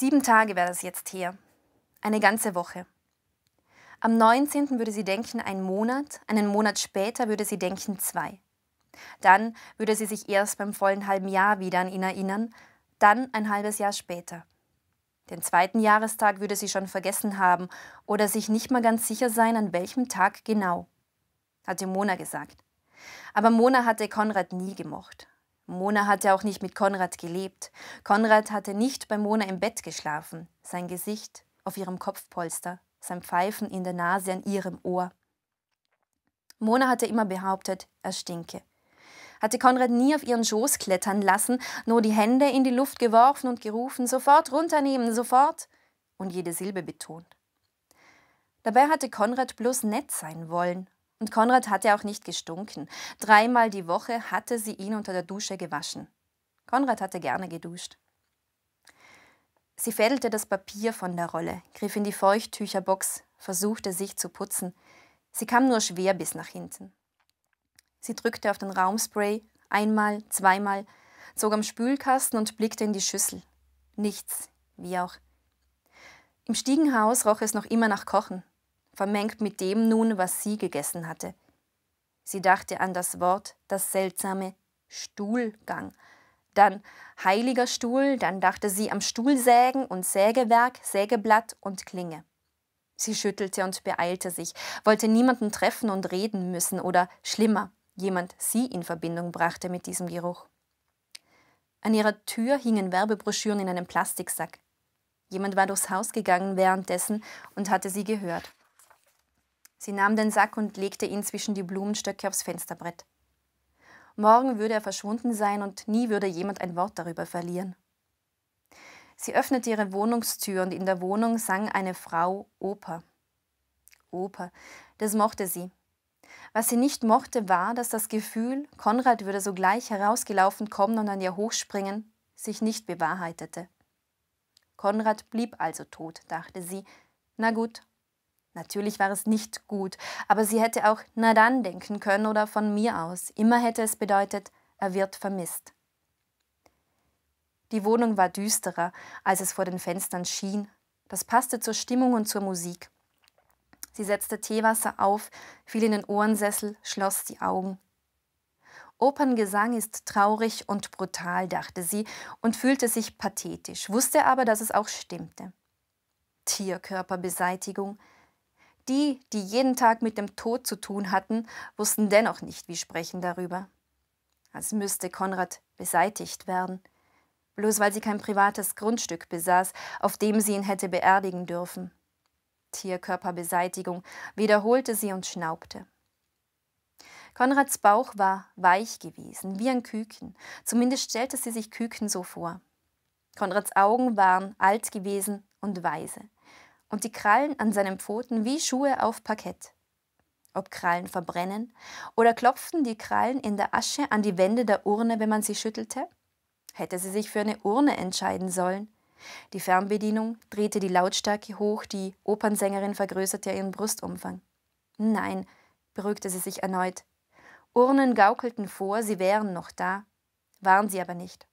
Sieben Tage wäre das jetzt her. Eine ganze Woche. Am 19. würde sie denken, ein Monat, einen Monat später würde sie denken, zwei. Dann würde sie sich erst beim vollen halben Jahr wieder an ihn erinnern, dann ein halbes Jahr später. Den zweiten Jahrestag würde sie schon vergessen haben oder sich nicht mal ganz sicher sein, an welchem Tag genau, hatte Mona gesagt. Aber Mona hatte Konrad nie gemocht. Mona hatte auch nicht mit Konrad gelebt. Konrad hatte nicht bei Mona im Bett geschlafen. Sein Gesicht auf ihrem Kopfpolster, sein Pfeifen in der Nase an ihrem Ohr. Mona hatte immer behauptet, er stinke. Hatte Konrad nie auf ihren Schoß klettern lassen, nur die Hände in die Luft geworfen und gerufen, sofort runternehmen, sofort, und jede Silbe betont. Dabei hatte Konrad bloß nett sein wollen und Konrad hatte auch nicht gestunken. Dreimal die Woche hatte sie ihn unter der Dusche gewaschen. Konrad hatte gerne geduscht. Sie fädelte das Papier von der Rolle, griff in die Feuchttücherbox, versuchte sich zu putzen. Sie kam nur schwer bis nach hinten. Sie drückte auf den Raumspray einmal, zweimal, zog am Spülkasten und blickte in die Schüssel. Nichts, wie auch. Im Stiegenhaus roch es noch immer nach Kochen vermengt mit dem nun, was sie gegessen hatte. Sie dachte an das Wort, das seltsame Stuhlgang. Dann heiliger Stuhl, dann dachte sie am Stuhlsägen und Sägewerk, Sägeblatt und Klinge. Sie schüttelte und beeilte sich, wollte niemanden treffen und reden müssen oder, schlimmer, jemand sie in Verbindung brachte mit diesem Geruch. An ihrer Tür hingen Werbebroschüren in einem Plastiksack. Jemand war durchs Haus gegangen währenddessen und hatte sie gehört. Sie nahm den Sack und legte ihn zwischen die Blumenstöcke aufs Fensterbrett. Morgen würde er verschwunden sein und nie würde jemand ein Wort darüber verlieren. Sie öffnete ihre Wohnungstür und in der Wohnung sang eine Frau Oper. Oper, das mochte sie. Was sie nicht mochte, war, dass das Gefühl, Konrad würde sogleich herausgelaufen kommen und an ihr hochspringen, sich nicht bewahrheitete. Konrad blieb also tot, dachte sie. Na gut, Natürlich war es nicht gut, aber sie hätte auch na dann denken können oder von mir aus. Immer hätte es bedeutet, er wird vermisst. Die Wohnung war düsterer, als es vor den Fenstern schien. Das passte zur Stimmung und zur Musik. Sie setzte Teewasser auf, fiel in den Ohrensessel, schloss die Augen. Operngesang ist traurig und brutal, dachte sie und fühlte sich pathetisch, wusste aber, dass es auch stimmte. Tierkörperbeseitigung, die, die jeden Tag mit dem Tod zu tun hatten, wussten dennoch nicht, wie sprechen darüber. Als müsste Konrad beseitigt werden, bloß weil sie kein privates Grundstück besaß, auf dem sie ihn hätte beerdigen dürfen. Tierkörperbeseitigung wiederholte sie und schnaubte. Konrads Bauch war weich gewesen, wie ein Küken. Zumindest stellte sie sich Küken so vor. Konrads Augen waren alt gewesen und weise und die Krallen an seinen Pfoten wie Schuhe auf Parkett. Ob Krallen verbrennen oder klopften die Krallen in der Asche an die Wände der Urne, wenn man sie schüttelte? Hätte sie sich für eine Urne entscheiden sollen? Die Fernbedienung drehte die Lautstärke hoch, die Opernsängerin vergrößerte ihren Brustumfang. Nein, beruhigte sie sich erneut. Urnen gaukelten vor, sie wären noch da, waren sie aber nicht.